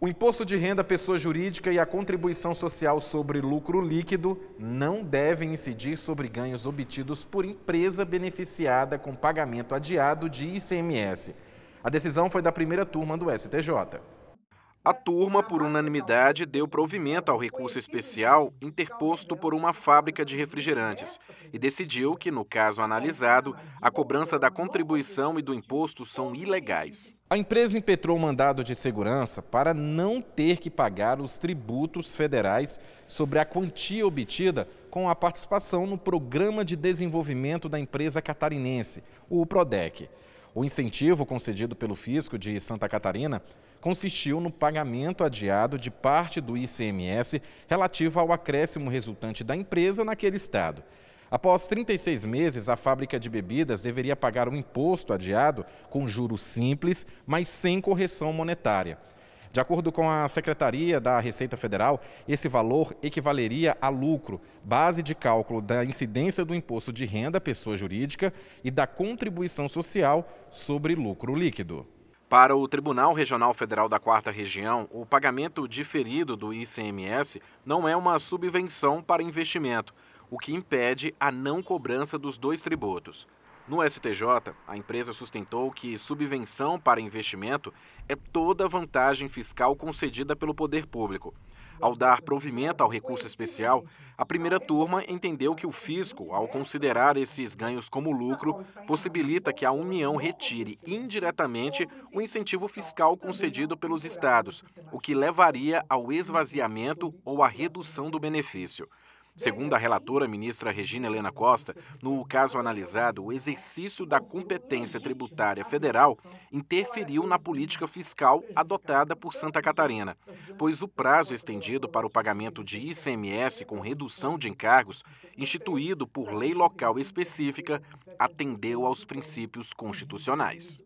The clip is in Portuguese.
O imposto de renda à pessoa jurídica e a contribuição social sobre lucro líquido não devem incidir sobre ganhos obtidos por empresa beneficiada com pagamento adiado de ICMS. A decisão foi da primeira turma do STJ. A turma, por unanimidade, deu provimento ao recurso especial interposto por uma fábrica de refrigerantes e decidiu que, no caso analisado, a cobrança da contribuição e do imposto são ilegais. A empresa impetrou um mandado de segurança para não ter que pagar os tributos federais sobre a quantia obtida com a participação no Programa de Desenvolvimento da Empresa Catarinense, o PRODEC. O incentivo concedido pelo fisco de Santa Catarina consistiu no pagamento adiado de parte do ICMS relativo ao acréscimo resultante da empresa naquele estado. Após 36 meses, a fábrica de bebidas deveria pagar um imposto adiado com juros simples, mas sem correção monetária. De acordo com a Secretaria da Receita Federal, esse valor equivaleria a lucro, base de cálculo da incidência do imposto de renda pessoa jurídica e da contribuição social sobre lucro líquido. Para o Tribunal Regional Federal da Quarta Região, o pagamento diferido do ICMS não é uma subvenção para investimento, o que impede a não cobrança dos dois tributos. No STJ, a empresa sustentou que subvenção para investimento é toda vantagem fiscal concedida pelo poder público. Ao dar provimento ao recurso especial, a primeira turma entendeu que o fisco, ao considerar esses ganhos como lucro, possibilita que a União retire indiretamente o incentivo fiscal concedido pelos estados, o que levaria ao esvaziamento ou à redução do benefício. Segundo a relatora, ministra Regina Helena Costa, no caso analisado, o exercício da competência tributária federal interferiu na política fiscal adotada por Santa Catarina, pois o prazo estendido para o pagamento de ICMS com redução de encargos, instituído por lei local específica, atendeu aos princípios constitucionais.